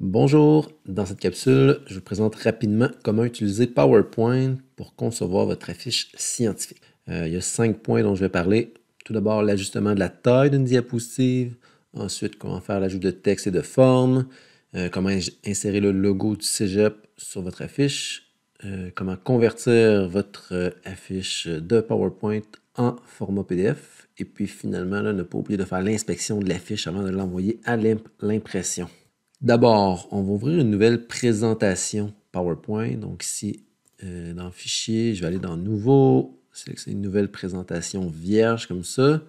Bonjour, dans cette capsule, je vous présente rapidement comment utiliser PowerPoint pour concevoir votre affiche scientifique. Euh, il y a cinq points dont je vais parler. Tout d'abord, l'ajustement de la taille d'une diapositive. Ensuite, comment faire l'ajout de texte et de forme. Euh, comment insérer le logo du cégep sur votre affiche. Euh, comment convertir votre affiche de PowerPoint en format PDF. Et puis finalement, ne pas oublier de faire l'inspection de l'affiche avant de l'envoyer à l'impression. D'abord, on va ouvrir une nouvelle présentation PowerPoint. Donc ici, euh, dans Fichier, je vais aller dans Nouveau, sélectionner une nouvelle présentation vierge comme ça.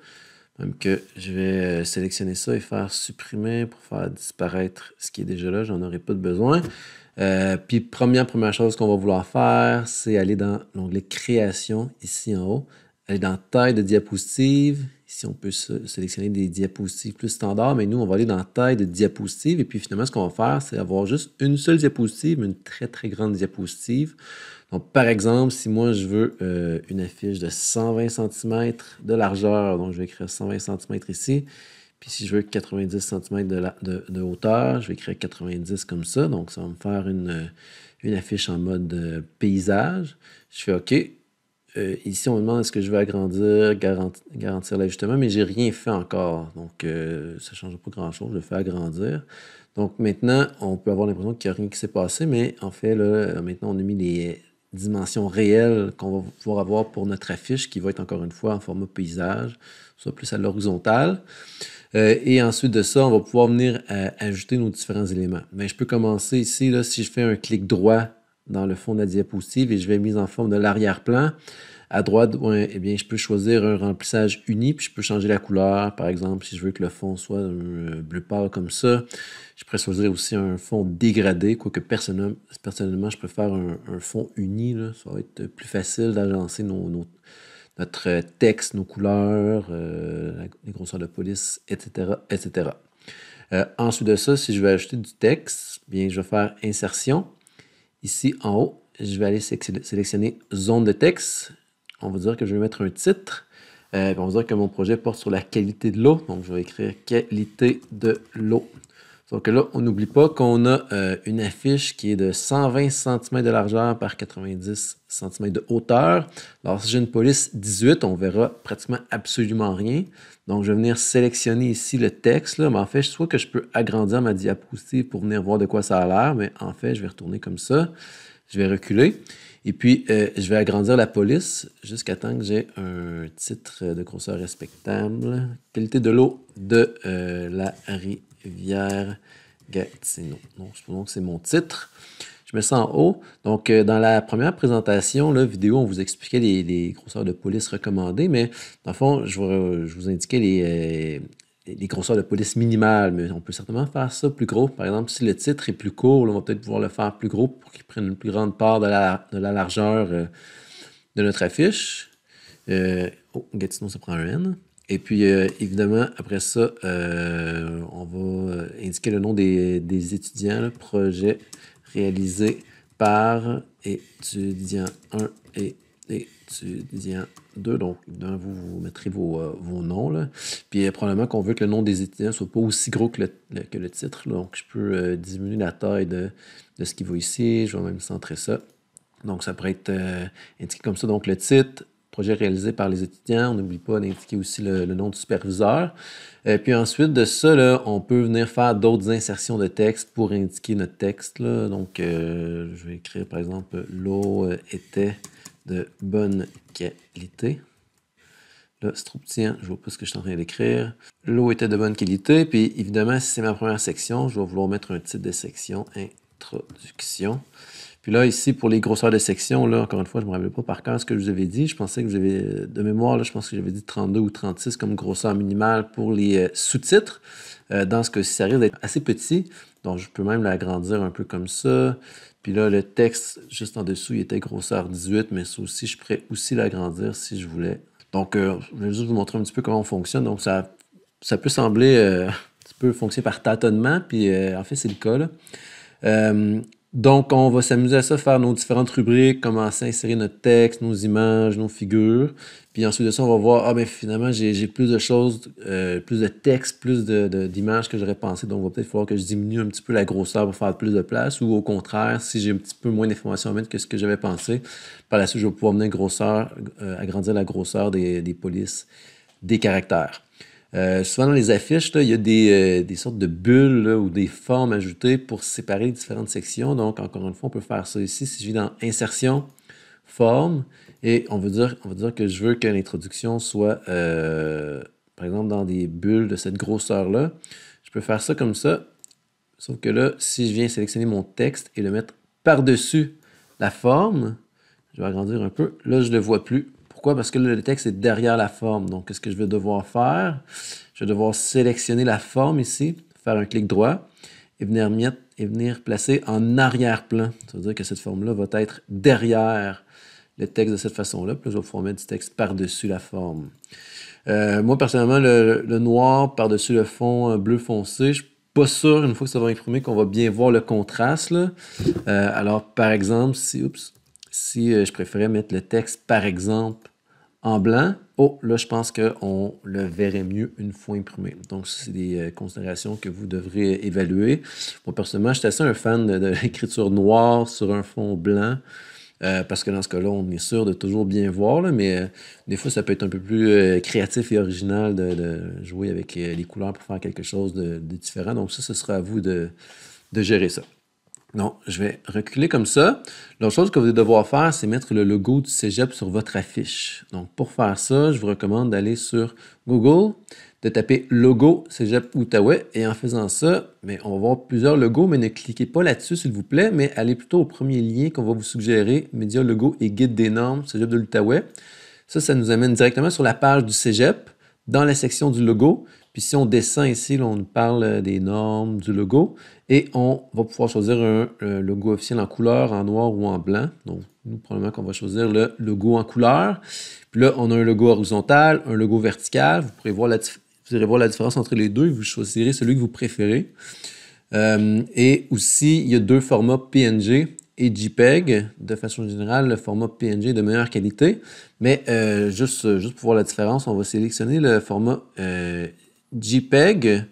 Même que je vais euh, sélectionner ça et faire supprimer pour faire disparaître ce qui est déjà là. J'en aurai pas de besoin. Euh, puis première, première chose qu'on va vouloir faire, c'est aller dans l'onglet Création ici en haut. Aller dans Taille de diapositive, Ici, on peut sélectionner des diapositives plus standards, mais nous, on va aller dans taille de diapositive. Et puis finalement, ce qu'on va faire, c'est avoir juste une seule diapositive, une très, très grande diapositive. Donc, par exemple, si moi, je veux euh, une affiche de 120 cm de largeur, donc je vais écrire 120 cm ici. Puis si je veux 90 cm de, de, hauteur, je vais écrire 90 comme ça. Donc, ça va me faire une, une affiche en mode euh, paysage. Je fais OK. Euh, ici, on me demande est-ce que je vais agrandir, garantir, l'ajustement, mais j'ai rien fait encore. Donc, euh, ça ne change pas grand-chose. Je fais agrandir. Donc, maintenant, on peut avoir l'impression qu'il n'y a rien qui s'est passé, mais en fait, là, euh, maintenant, on a mis les dimensions réelles qu'on va pouvoir avoir pour notre affiche, qui va être encore une fois en format paysage, soit plus à l'horizontale. et ensuite de ça, on va pouvoir venir ajouter nos différents éléments. Mais je peux commencer ici, là, si je fais un clic droit dans le fond de la diapositive et je vais mise en forme de l'arrière-plan. À droite, eh bien, je peux choisir un remplissage uni, puis je peux changer la couleur. Par exemple, si je veux que le fond soit euh, bleu pâle comme ça, je pourrais choisir aussi un fond dégradé, quoique personnellement, je préfère un, fond uni. Ça va être plus facile d'agencer notre texte, nos couleurs, euh, les grosseurs de police, etc. etc. Euh, ensuite de ça, si je veux ajouter du texte, bien, je vais faire insertion. Ici, en haut, je vais aller sélectionner zone de texte. On va dire que je vais mettre un titre. Euh, on va dire que mon projet porte sur la qualité de l'eau. Donc, je vais écrire qualité de l'eau. Sauf que là, on n'oublie pas qu'on a euh, une affiche qui est de 120 cm de largeur par 90 cm de hauteur. Alors, si j'ai une police 18, on verra pratiquement absolument rien. Donc, je vais venir sélectionner ici le texte. Là. Mais en fait, soit que je peux agrandir ma diapositive pour venir voir de quoi ça a l'air, mais en fait, je vais retourner comme ça. Je vais reculer. Et puis, euh, je vais agrandir la police jusqu'à temps que j'ai un titre de grosseur respectable. Qualité de l'eau de euh, la Rivière-Gatineau. Donc, que c'est mon titre. Je mets ça en haut. Donc, euh, dans la première présentation, la vidéo, on vous expliquait les, grosseurs de police recommandées, mais dans le fond, je vous, indiquais euh, les, grosseurs de police minimales, mais on peut certainement faire ça plus gros. Par exemple, si le titre est plus court, on va peut-être pouvoir le faire plus gros pour qu'il prenne une plus grande part de la, largeur euh, de notre affiche. oh, Gatineau, ça prend un N. Et puis, euh, évidemment, après ça, euh, on va euh, indiquer le nom des, étudiants, projet réalisé par étudiant 1 et étudiant 2. Donc, évidemment, vous, mettrez vos, vos noms. Là. Puis, probablement qu'on veut que le nom des étudiants ne soit pas aussi gros que le, titre. Donc, je peux diminuer la taille de, de ce qui va ici. Je vais même centrer ça. Donc, ça pourrait être indiqué comme ça. Donc, le titre, projet réalisé par les étudiants. On n'oublie pas d'indiquer aussi le, nom du superviseur. Et euh, puis ensuite de ça, on peut venir faire d'autres insertions de texte pour indiquer notre texte. Donc, euh, je vais écrire par exemple l'eau euh, était de bonne qualité. Là, petit. Hein. je vois pas ce que je suis en train d'écrire. L'eau était de bonne qualité. Puis évidemment, si c'est ma première section, je vais vouloir mettre un titre de section introduction. Puis là, ici, pour les grosseurs de sections, là, encore une fois, je ne me rappelle pas par cœur ce que je vous avais dit. Je pensais que vous avez, de mémoire, là, je pense que j'avais dit 32 ou 36 comme grosseur minimale pour les euh, sous-titres. Euh, dans ce cas-ci, ça arrive d'être assez petit. Donc, je peux même l'agrandir un peu comme ça. Puis là, le texte, juste en dessous, il était grosseur 18, mais ça aussi, je pourrais aussi l'agrandir si je voulais. Donc, euh, je vais juste vous montrer un petit peu comment on fonctionne. Donc, ça, ça peut sembler, un ça peut fonctionner par tâtonnement, puis en fait, c'est le cas. Là. Donc, on va s'amuser à ça, faire nos différentes rubriques, commencer à insérer notre texte, nos images, nos figures. Puis ensuite de ça, on va voir, ah ben finalement, j'ai plus de choses, euh, plus de texte, plus d'images de, que j'aurais pensé. Donc, il va peut-être falloir que je diminue un petit peu la grosseur pour faire plus de place. Ou au contraire, si j'ai un petit peu moins d'informations à mettre que ce que j'avais pensé, par la suite, je vais pouvoir mener grosseur, euh, agrandir la grosseur des polices, des caractères. Euh, souvent dans les affiches, il y a des, euh, sortes de bulles ou des formes ajoutées pour séparer les différentes sections. Donc, encore une fois, on peut faire ça ici. Si je vais dans Insertion, Forme, et on va dire, on veut dire que je veux que l'introduction soit, euh, par exemple, dans des bulles de cette grosseur-là. Je peux faire ça comme ça. Sauf que là, si je viens sélectionner mon texte et le mettre par-dessus la forme, je vais agrandir un peu, là, je ne le vois plus. Parce que le texte est derrière la forme. Donc, qu'est-ce que je vais devoir faire? Je vais devoir sélectionner la forme ici, faire un clic droit et venir, et venir placer en arrière-plan. Ça veut dire que cette forme-là va être derrière le texte de cette façon-là. Puis je vais pouvoir mettre du texte par-dessus la forme. Euh, moi, personnellement, le, noir par-dessus le fond euh, bleu foncé, je suis ne pas sûr, une fois que ça va imprimer, qu'on va bien voir le contraste. Euh, alors, par exemple, si, si je préférais mettre le texte, par exemple, en blanc. Oh, là, je pense qu'on le verrait mieux une fois imprimé. Donc, c'est des euh, considérations que vous devrez évaluer. Moi, personnellement, je suis assez un fan de, l'écriture noire sur un fond blanc. Euh, parce que dans ce cas-là, on est sûr de toujours bien voir, mais euh, des fois, ça peut être un peu plus créatif et original de, jouer avec les couleurs pour faire quelque chose de, différent. Donc ça, ce sera à vous de gérer ça. Non, je vais reculer comme ça. L'autre chose que vous allez devoir faire, c'est mettre le logo du cégep sur votre affiche. Donc, pour faire ça, je vous recommande d'aller sur Google, de taper logo cégep Outaouais. Et en faisant ça, mais on va voir plusieurs logos, mais ne cliquez pas là-dessus, s'il vous plaît, mais allez plutôt au premier lien qu'on va vous suggérer Média, logo et guide des normes cégep de l'Outaouais. Ça, ça nous amène directement sur la page du cégep, dans la section du logo. Puis si on descend ici, là, on nous parle euh, des normes du logo et on va pouvoir choisir un, logo officiel en couleur, en noir ou en blanc. Donc, nous, probablement qu'on va choisir le logo en couleur. Puis là, on a un logo horizontal, un logo vertical. Vous pourrez voir la, voir la différence entre les deux. Vous choisirez celui que vous préférez. Euh, et aussi, il y a deux formats PNG et JPEG. De façon générale, le format PNG est de meilleure qualité. Mais euh, juste, juste pour voir la différence, on va sélectionner le format euh, JPEG,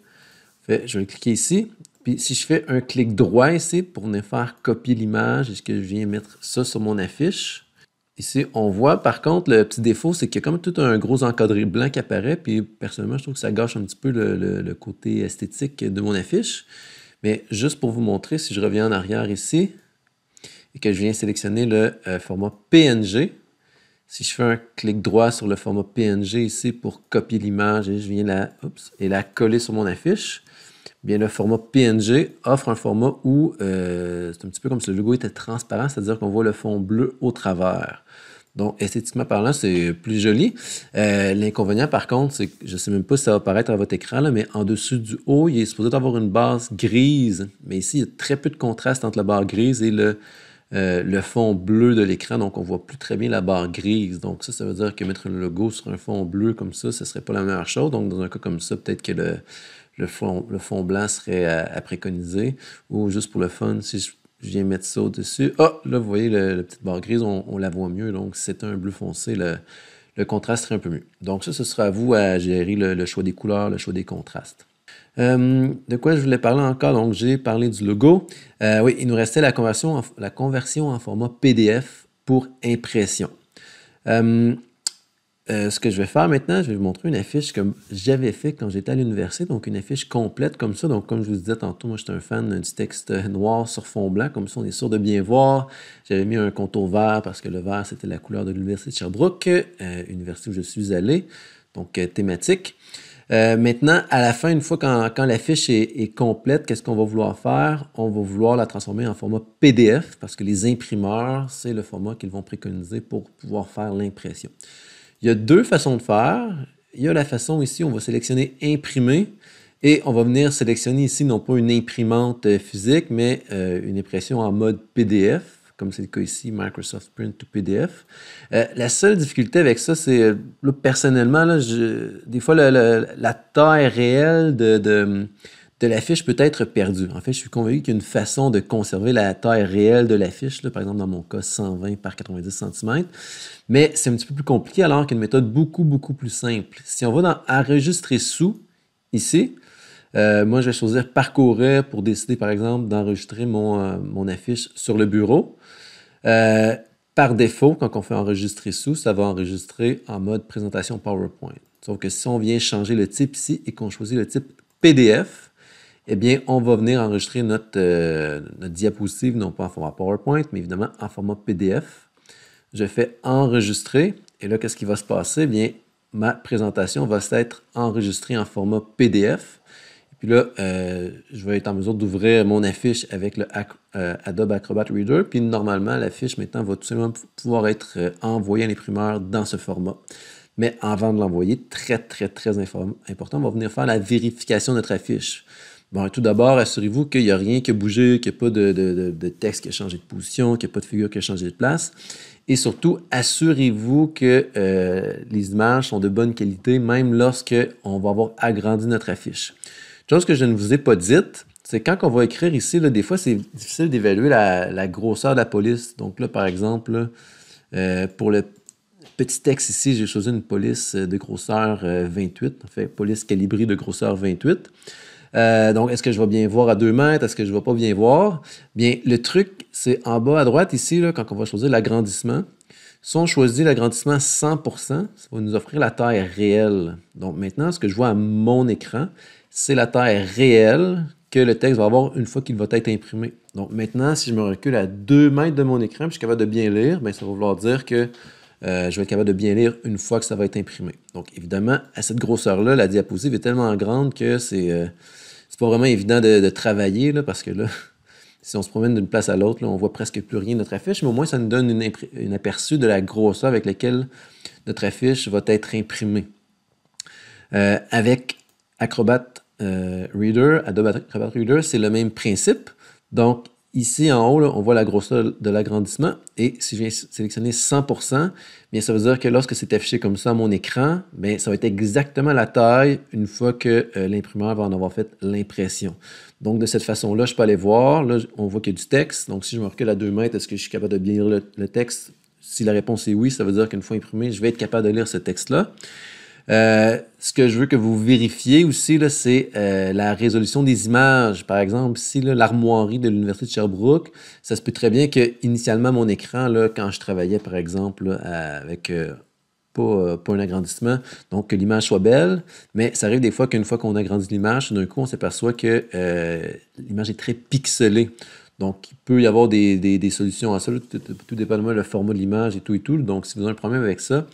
je vais cliquer ici. Puis si je fais un clic droit ici pour venir faire copier l'image, est-ce que je viens mettre ça sur mon affiche? Ici, on voit par contre, le petit défaut, c'est qu'il y a comme tout un gros encadré blanc qui apparaît. Puis personnellement, je trouve que ça gâche un petit peu le, côté esthétique de mon affiche. Mais juste pour vous montrer, si je reviens en arrière ici et que je viens sélectionner le euh, format PNG, si je fais un clic droit sur le format PNG ici pour copier l'image et je viens la, et la coller sur mon affiche, bien le format PNG offre un format où euh, c'est un petit peu comme si le logo était transparent, c'est-à-dire qu'on voit le fond bleu au travers. Donc, esthétiquement parlant, c'est plus joli. Euh, l'inconvénient, par contre, c'est que je ne sais même pas si ça va apparaître à votre écran, mais en dessous du haut, il est supposé avoir une base grise. Mais ici, il y a très peu de contraste entre la barre grise et le, euh, le fond bleu de l'écran, donc on voit plus très bien la barre grise. Donc ça, ça veut dire que mettre le logo sur un fond bleu comme ça, ce serait pas la meilleure chose. Donc dans un cas comme ça, peut-être que le, fond, le fond blanc serait euh, à, préconiser. Ou juste pour le fun, si je, viens mettre ça au-dessus. Ah, là, vous voyez, la petite barre grise, on, la voit mieux. Donc c'est un bleu foncé, le, contraste serait un peu mieux. Donc ça, ce sera à vous à gérer le choix des couleurs, le choix des contrastes. Euh, de quoi je voulais parler encore? Donc, j'ai parlé du logo. Euh, oui, il nous restait la conversion, en, la conversion en format PDF pour impression. Euh, ce que je vais faire maintenant, je vais vous montrer une affiche que j'avais fait quand j'étais à l'université, donc une affiche complète comme ça. Donc, comme je vous disais tantôt, moi, j'étais un fan du texte noir sur fond blanc, comme ça, on est sûr de bien voir. J'avais mis un contour vert parce que le vert, c'était la couleur de l'université de Sherbrooke, université où je suis allé, donc thématique. Euh, maintenant, à la fin, une fois quand, quand la fiche est, complète, qu'est-ce qu'on va vouloir faire? On va vouloir la transformer en format PDF parce que les imprimeurs, c'est le format qu'ils vont préconiser pour pouvoir faire l'impression. Il y a deux façons de faire. Il y a la façon ici, on va sélectionner imprimer et on va venir sélectionner ici non pas une imprimante euh, physique, mais euh, une impression en mode PDF comme c'est le cas ici, Microsoft Print to PDF. Euh, la seule difficulté avec ça, c'est, euh, personnellement, là, je, des fois, la taille réelle de, de la peut être perdue. En fait, je suis convaincu qu'il y a une façon de conserver la taille réelle de l'affiche, par exemple dans mon cas 120 par 90 cm, mais c'est un petit peu plus compliqué alors qu'une méthode beaucoup, beaucoup plus simple. Si on va dans Enregistrer sous, ici, euh, moi, je vais choisir parcourir pour décider, par exemple, d'enregistrer mon, euh, affiche sur le bureau. Euh, par défaut, quand on fait enregistrer sous, ça va enregistrer en mode présentation PowerPoint. Sauf que si on vient changer le type ici et qu'on choisit le type PDF, eh bien, on va venir enregistrer notre, notre diapositive, non pas en format PowerPoint, mais évidemment en format PDF. Je fais enregistrer et là, qu'est-ce qui va se passer? Eh bien, ma présentation va s'être enregistrée en format PDF. Puis là, euh, je vais être en mesure d'ouvrir mon affiche avec le euh, Adobe Acrobat Reader. Puis normalement, l'affiche maintenant va tout simplement pouvoir être euh, envoyée à l'imprimeur dans ce format. Mais avant de l'envoyer, très, très, très important, on va venir faire la vérification de notre affiche. Bon, tout d'abord, assurez-vous qu'il n'y a rien qui a bougé, qu'il n'y a pas de, texte qui a changé de position, qu'il n'y a pas de figure qui a changé de place. Et surtout, assurez-vous que les images sont de bonne qualité, même lorsque on va avoir agrandi notre affiche chose que je ne vous ai pas dite, c'est quand on va écrire ici, là, des fois, c'est difficile d'évaluer la, grosseur de la police. Donc là, par exemple, euh, pour le petit texte ici, j'ai choisi une police de grosseur 28, euh, en fait, police calibrée de grosseur 28. Euh, donc, est-ce que je vais bien voir à 2 mètres? Est-ce que je ne vais pas bien voir? Bien, le truc, c'est en bas à droite ici, là, quand on va choisir l'agrandissement. Si on choisit l'agrandissement 100 ça va nous offrir la taille réelle. Donc maintenant, ce que je vois à mon écran, c'est la taille réelle que le texte va avoir une fois qu'il va être imprimé. Donc maintenant, si je me recule à 2 mètres de mon écran, puis je suis capable de bien lire, bien, ça va vouloir dire que euh, je vais être capable de bien lire une fois que ça va être imprimé. Donc évidemment, à cette grosseur-là, la diapositive est tellement grande que c'est n'est euh, pas vraiment évident de, travailler, là, parce que là, si on se promène d'une place à l'autre, on voit presque plus rien de notre affiche, mais au moins ça nous donne une, aperçu de la grosseur avec laquelle notre affiche va être imprimée. Euh, avec Acrobat euh, reader, Adobe Acrobat Reader, c'est le même principe. Donc, ici en haut, on voit la grosseur de l'agrandissement. Et si je viens sélectionner 100%, ça veut dire que lorsque c'est affiché comme ça à mon écran, ça va être exactement la taille une fois que euh, l'imprimeur va en avoir fait l'impression. Donc, de cette façon-là, je peux aller voir. Là, on voit qu'il y a du texte. Donc, si je me recule à 2 mètres, est-ce que je suis capable de bien lire le texte? Si la réponse est oui, ça veut dire qu'une fois imprimé, je vais être capable de lire ce texte-là. Euh, ce que je veux que vous vérifiez aussi, c'est euh, la résolution des images. Par exemple, ici, l'armoirie de l'Université de Sherbrooke, ça se peut très bien que initialement mon écran, là, quand je travaillais, par exemple, avec euh, pas, un agrandissement, donc que l'image soit belle, mais ça arrive des fois qu'une fois qu'on agrandit l'image, d'un coup, on s'aperçoit que l'image est très pixelée. Donc, il peut y avoir des, solutions à ça, tout, dépend dépendamment du format de l'image et tout et tout. Donc, si vous avez un problème avec ça,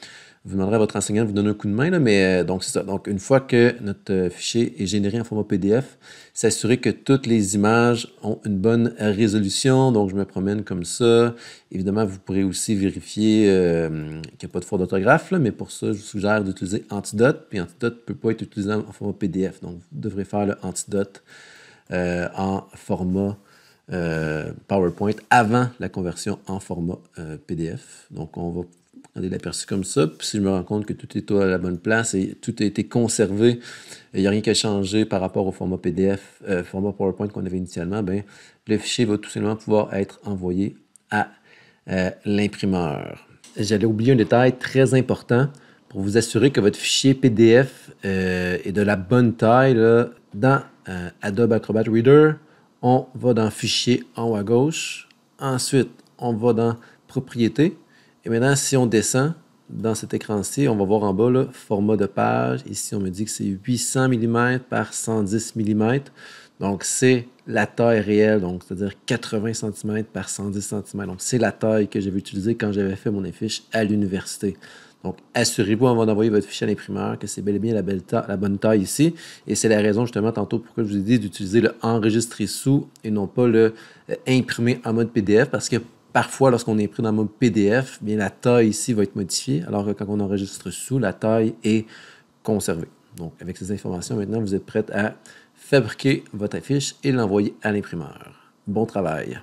vous demanderez à votre enseignant de vous donner un coup de main, mais euh, donc c'est ça. Donc, une fois que notre euh, fichier est généré en format PDF, s'assurer que toutes les images ont une bonne résolution. Donc, je me promène comme ça. Évidemment, vous pourrez aussi vérifier euh, qu'il n'y a pas de faute d'autographe, mais pour ça, je vous suggère d'utiliser Antidote. Puis Antidote ne peut pas être utilisé en format PDF. Donc, vous devrez faire le Antidote en format PowerPoint avant la conversion en format PDF. Donc, on va Regardez l'aperçu comme ça. Puis si je me rends compte que tout est à la bonne place et tout a été conservé, il n'y a rien qui a changé par rapport au format PDF, euh, format PowerPoint qu'on avait initialement, bien, le fichier va tout simplement pouvoir être envoyé à euh, l'imprimeur. J'allais oublier un détail très important pour vous assurer que votre fichier PDF euh, est de la bonne taille. dans Adobe Acrobat Reader, on va dans Fichier en haut à gauche. Ensuite, on va dans Propriétés et maintenant, si on descend dans cet écran-ci, on va voir en bas le format de page. Ici, on me dit que c'est 800 mm par 110 mm. Donc, c'est la taille réelle, donc c'est-à-dire 80 cm par 110 cm. Donc, c'est la taille que j'avais utilisée quand j'avais fait mon affiche à l'université. Donc, assurez-vous avant d'envoyer votre fichier à l'imprimeur que c'est bel et bien la, bonne taille ici. Et c'est la raison justement tantôt pourquoi je vous ai dit d'utiliser le enregistrer sous et non pas le euh, imprimer en mode PDF parce que parfois, lorsqu'on est pris dans le mode PDF, bien, la taille ici va être modifiée, alors quand on enregistre sous, la taille est conservée. Donc, avec ces informations, maintenant, vous êtes prêt à fabriquer votre affiche et l'envoyer à l'imprimeur. Bon travail!